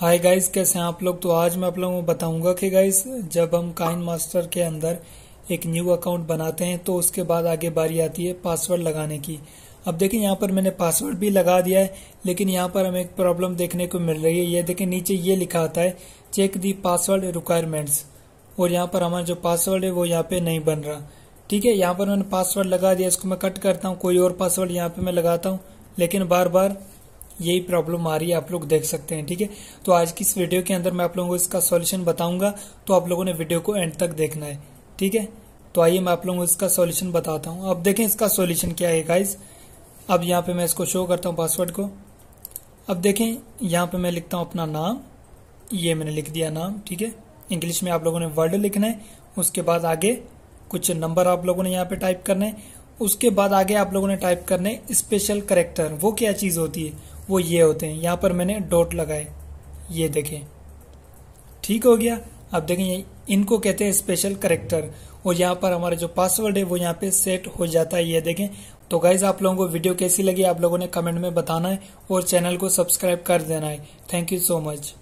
hi guys कैसे हैं आप लोग तो आज मैं आप लोगों को बताऊंगा कि गाइस जब हम काइन मास्टर के अंदर एक न्यू अकाउंट बनाते हैं तो उसके बाद आगे बारी आती है पासवर्ड लगाने की अब देखिए यहाँ पर मैंने पासवर्ड भी लगा दिया है लेकिन यहाँ पर हमें एक प्रॉब्लम देखने को मिल रही है ये देखिए नीचे ये लिखा आता है चेक दी पासवर्ड रिक्वायरमेंट्स और यहाँ पर हमारा जो पासवर्ड है वो यहाँ पे नहीं बन रहा ठीक है यहाँ पर मैंने पासवर्ड लगा दिया इसको मैं कट करता हूँ कोई और पासवर्ड यहाँ पे मैं लगाता हूँ लेकिन बार बार यही प्रॉब्लम आ रही है आप लोग देख सकते हैं ठीक है तो आज की इस वीडियो के अंदर मैं आप लोगों को इसका सॉल्यूशन बताऊंगा तो आप लोगों ने वीडियो को एंड तक देखना है ठीक है तो आइए मैं आप लोगों को इसका सॉल्यूशन बताता हूँ अब देखें इसका सॉल्यूशन क्या है गाइज अब यहाँ पे मैं इसको शो करता हूँ पासवर्ड को अब देखें यहाँ पे मैं लिखता हूँ अपना नाम ये मैंने लिख दिया नाम ठीक है इंग्लिश में आप लोगों ने वर्ड लिखना है उसके बाद आगे कुछ नंबर आप लोगों ने यहाँ पे टाइप करने उसके बाद आगे आप लोगों ने टाइप करने स्पेशल करेक्टर वो क्या चीज़ होती है वो ये होते हैं यहाँ पर मैंने डॉट लगाए ये देखें ठीक हो गया अब देखें ये इनको कहते हैं स्पेशल करेक्टर और यहाँ पर हमारा जो पासवर्ड है वो यहाँ पे सेट हो जाता है ये देखें तो गाइज आप लोगों को वीडियो कैसी लगी आप लोगों ने कमेंट में बताना है और चैनल को सब्सक्राइब कर देना है थैंक यू सो मच